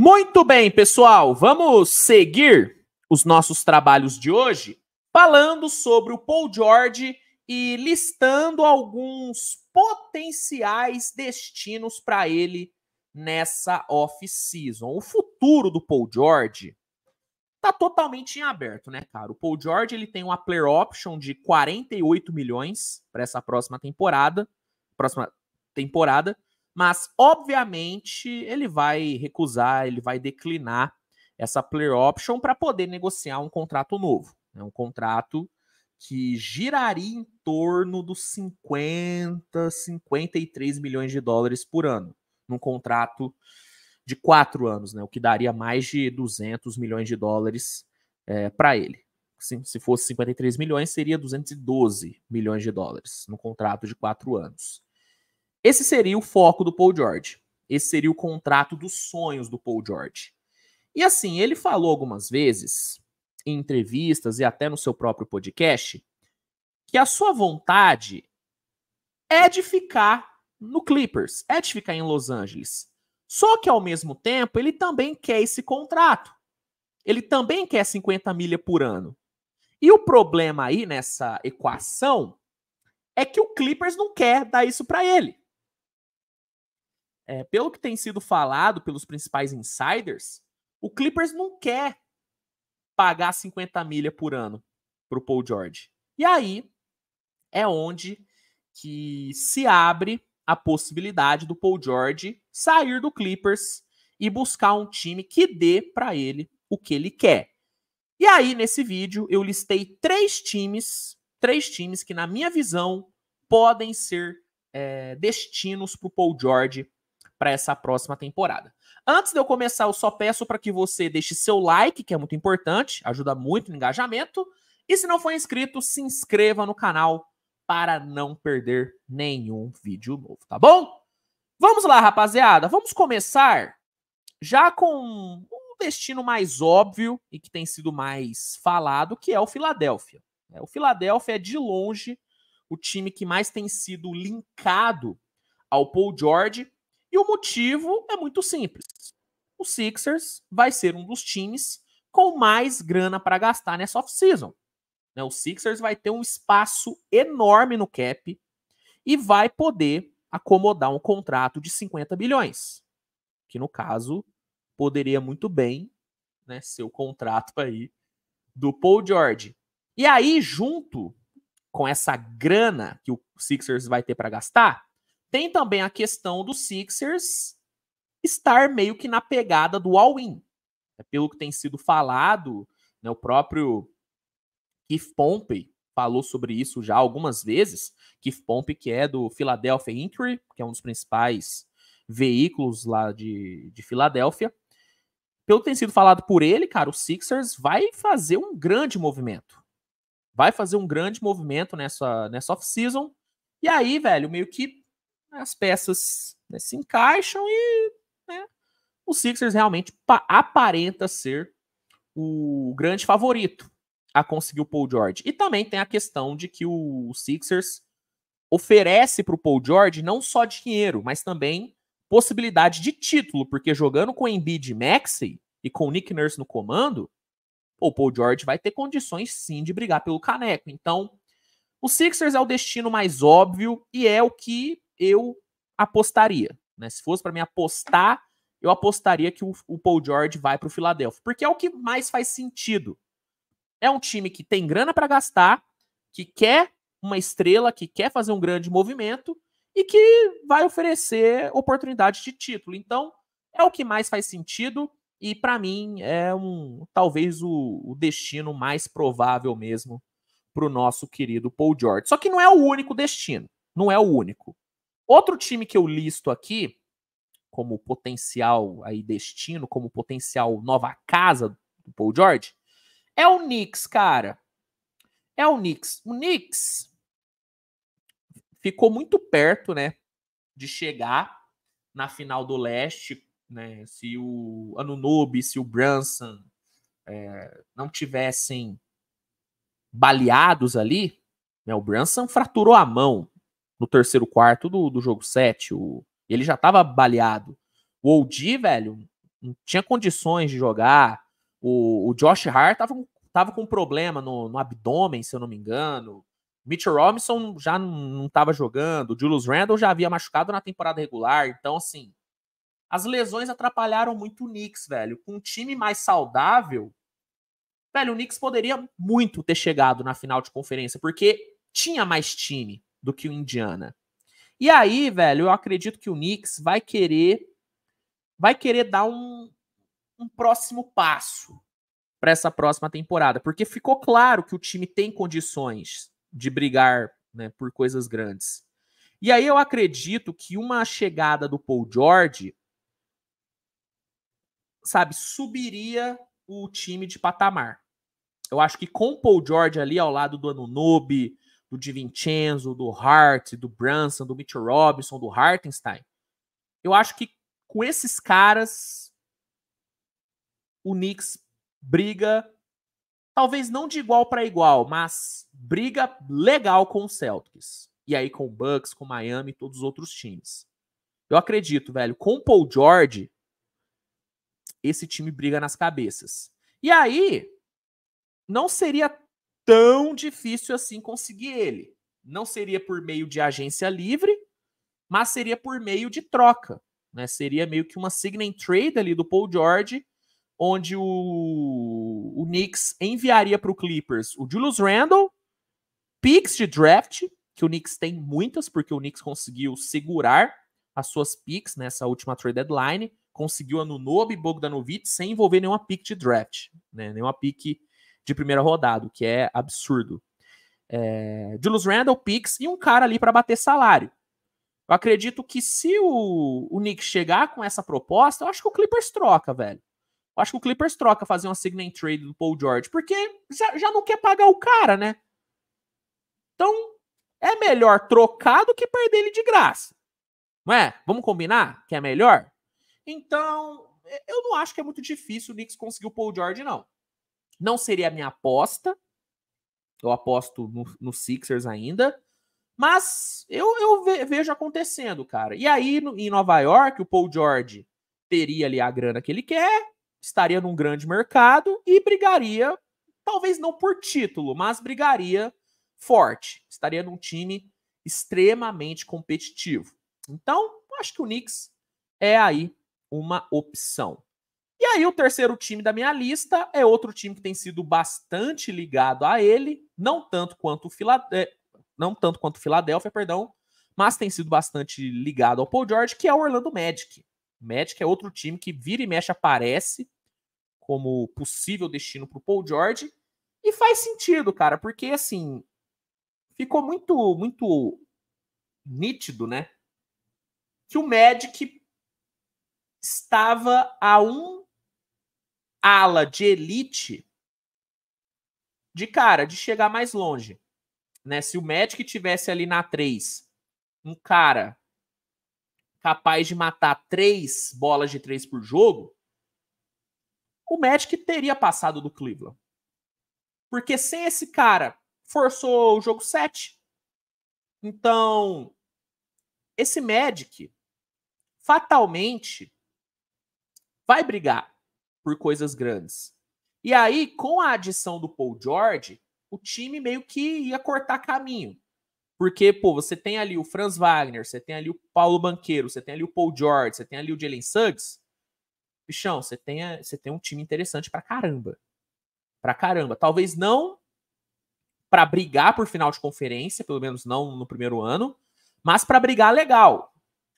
Muito bem, pessoal, vamos seguir os nossos trabalhos de hoje falando sobre o Paul George e listando alguns potenciais destinos para ele nessa off-season. O futuro do Paul George tá totalmente em aberto, né, cara? O Paul George ele tem uma player option de 48 milhões para essa próxima temporada, próxima temporada, mas, obviamente, ele vai recusar, ele vai declinar essa player option para poder negociar um contrato novo. é Um contrato que giraria em torno dos 50, 53 milhões de dólares por ano, num contrato de quatro anos, né? o que daria mais de 200 milhões de dólares é, para ele. Se, se fosse 53 milhões, seria 212 milhões de dólares no contrato de quatro anos. Esse seria o foco do Paul George. Esse seria o contrato dos sonhos do Paul George. E assim, ele falou algumas vezes, em entrevistas e até no seu próprio podcast, que a sua vontade é de ficar no Clippers, é de ficar em Los Angeles. Só que ao mesmo tempo, ele também quer esse contrato. Ele também quer 50 milha por ano. E o problema aí nessa equação é que o Clippers não quer dar isso para ele. É, pelo que tem sido falado pelos principais insiders, o Clippers não quer pagar 50 milha por ano para o Paul George. E aí é onde que se abre a possibilidade do Paul George sair do Clippers e buscar um time que dê para ele o que ele quer. E aí nesse vídeo eu listei três times, três times que na minha visão podem ser é, destinos para o Paul George para essa próxima temporada. Antes de eu começar, eu só peço para que você deixe seu like, que é muito importante, ajuda muito no engajamento. E se não for inscrito, se inscreva no canal para não perder nenhum vídeo novo, tá bom? Vamos lá, rapaziada. Vamos começar já com um destino mais óbvio e que tem sido mais falado, que é o Filadélfia. É, o Filadélfia é de longe o time que mais tem sido linkado ao Paul George e o motivo é muito simples. O Sixers vai ser um dos times com mais grana para gastar nessa off-season. Né? O Sixers vai ter um espaço enorme no cap e vai poder acomodar um contrato de 50 bilhões, que no caso poderia muito bem né, ser o contrato aí do Paul George. E aí, junto com essa grana que o Sixers vai ter para gastar, tem também a questão do Sixers estar meio que na pegada do all-in. É pelo que tem sido falado, né, o próprio Keith Pompey falou sobre isso já algumas vezes. Keith Pompey, que é do Philadelphia Inquiry, que é um dos principais veículos lá de, de Filadélfia. Pelo que tem sido falado por ele, cara, o Sixers vai fazer um grande movimento. Vai fazer um grande movimento nessa, nessa off-season. E aí, velho, meio que as peças né, se encaixam e né, o Sixers realmente aparenta ser o grande favorito a conseguir o Paul George. E também tem a questão de que o Sixers oferece para o Paul George não só dinheiro, mas também possibilidade de título, porque jogando com Embiid e Maxey e com o Nick Nurse no comando, o Paul George vai ter condições sim de brigar pelo caneco. Então, o Sixers é o destino mais óbvio e é o que eu apostaria. Né? Se fosse para mim apostar, eu apostaria que o, o Paul George vai para o Philadelphia, porque é o que mais faz sentido. É um time que tem grana para gastar, que quer uma estrela, que quer fazer um grande movimento e que vai oferecer oportunidade de título. Então, é o que mais faz sentido e para mim é um talvez o, o destino mais provável mesmo para o nosso querido Paul George. Só que não é o único destino, não é o único. Outro time que eu listo aqui como potencial aí destino, como potencial nova casa do Paul George, é o Knicks, cara. É o Knicks. O Knicks ficou muito perto, né, de chegar na final do leste, né, se o Anunobi, se o Branson é, eh, não tivessem baleados ali, né, o Branson fraturou a mão, no terceiro quarto do, do jogo 7. O, ele já estava baleado. O OG, velho, não tinha condições de jogar. O, o Josh Hart tava, tava com problema no, no abdômen, se eu não me engano. Mitchell Robinson já não estava jogando. O Julius Randle já havia machucado na temporada regular. Então, assim, as lesões atrapalharam muito o Knicks, velho. Com um time mais saudável, velho, o Knicks poderia muito ter chegado na final de conferência, porque tinha mais time do que o Indiana. E aí, velho, eu acredito que o Knicks vai querer vai querer dar um, um próximo passo para essa próxima temporada, porque ficou claro que o time tem condições de brigar né, por coisas grandes. E aí eu acredito que uma chegada do Paul George, sabe, subiria o time de patamar. Eu acho que com o Paul George ali ao lado do Anunobi, do DiVincenzo, do Hart, do Branson, do Mitch Robinson, do Hartenstein. Eu acho que com esses caras o Knicks briga talvez não de igual para igual, mas briga legal com o Celtics. E aí com o Bucks, com o Miami e todos os outros times. Eu acredito, velho, com o Paul George esse time briga nas cabeças. E aí não seria tão difícil assim conseguir ele. Não seria por meio de agência livre, mas seria por meio de troca. Né? Seria meio que uma sign trade ali do Paul George, onde o, o Knicks enviaria para o Clippers o Julius Randle, picks de draft, que o Knicks tem muitas, porque o Knicks conseguiu segurar as suas picks nessa né? última trade deadline, conseguiu a Nunobi Bogdanovic sem envolver nenhuma pick de draft, né? nenhuma pick de primeira rodada, o que é absurdo. É, Julius Randle, Pix e um cara ali para bater salário. Eu acredito que se o, o Nick chegar com essa proposta, eu acho que o Clippers troca, velho. Eu acho que o Clippers troca fazer uma sign trade do Paul George, porque já, já não quer pagar o cara, né? Então, é melhor trocar do que perder ele de graça. Não é? Vamos combinar que é melhor? Então, é, eu não acho que é muito difícil o Knicks conseguir o Paul George, não. Não seria a minha aposta. Eu aposto no, no Sixers ainda. Mas eu, eu, vejo acontecendo, cara. E aí, no, em Nova York, o Paul George teria ali a grana que ele quer, estaria num grande mercado e brigaria, talvez não por título, mas brigaria forte. Estaria num time extremamente competitivo. Então, acho que o Knicks é aí uma opção. E aí, o terceiro time da minha lista é outro time que tem sido bastante ligado a ele, não tanto quanto o Filadélfia, não tanto quanto o Filadélfia, perdão, mas tem sido bastante ligado ao Paul George, que é o Orlando Magic. Magic é outro time que vira e mexe aparece como possível destino para o Paul George. E faz sentido, cara, porque assim ficou muito, muito nítido, né? Que o Magic estava a um ala de elite de cara, de chegar mais longe. Né? Se o Magic tivesse ali na 3 um cara capaz de matar três bolas de três por jogo, o Magic teria passado do Cleveland. Porque sem esse cara, forçou o jogo 7. Então, esse Magic fatalmente vai brigar por coisas grandes. E aí, com a adição do Paul George, o time meio que ia cortar caminho. Porque, pô, você tem ali o Franz Wagner, você tem ali o Paulo Banqueiro, você tem ali o Paul George, você tem ali o Jalen Suggs. Bichão, você tem, você tem um time interessante pra caramba. Pra caramba. Talvez não para brigar por final de conferência, pelo menos não no primeiro ano, mas para brigar legal.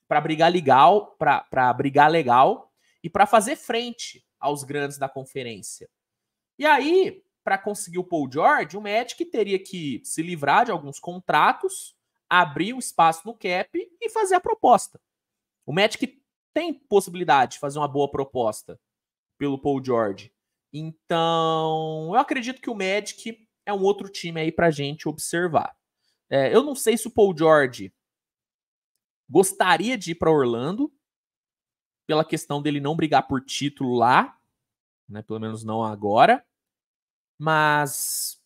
Para brigar legal, para brigar legal e para fazer frente aos grandes da conferência. E aí, para conseguir o Paul George, o Magic teria que se livrar de alguns contratos, abrir um espaço no cap e fazer a proposta. O Magic tem possibilidade de fazer uma boa proposta pelo Paul George. Então, eu acredito que o Magic é um outro time aí para gente observar. É, eu não sei se o Paul George gostaria de ir para Orlando, pela questão dele não brigar por título lá, né? Pelo menos não agora. Mas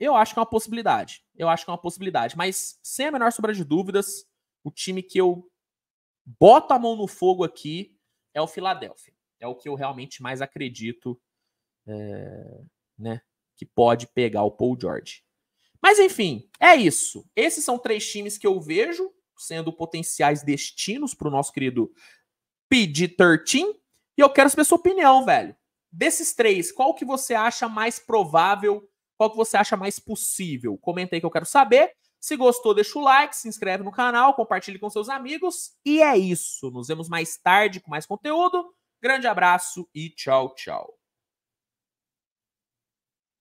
eu acho que é uma possibilidade. Eu acho que é uma possibilidade. Mas sem a menor sombra de dúvidas, o time que eu boto a mão no fogo aqui é o Philadelphia. É o que eu realmente mais acredito, é, né? Que pode pegar o Paul George. Mas enfim, é isso. Esses são três times que eu vejo sendo potenciais destinos para o nosso querido PG-13 e eu quero saber sua opinião, velho. Desses três, qual que você acha mais provável? Qual que você acha mais possível? Comenta aí que eu quero saber. Se gostou, deixa o like, se inscreve no canal, compartilhe com seus amigos. E é isso. Nos vemos mais tarde com mais conteúdo. Grande abraço e tchau, tchau.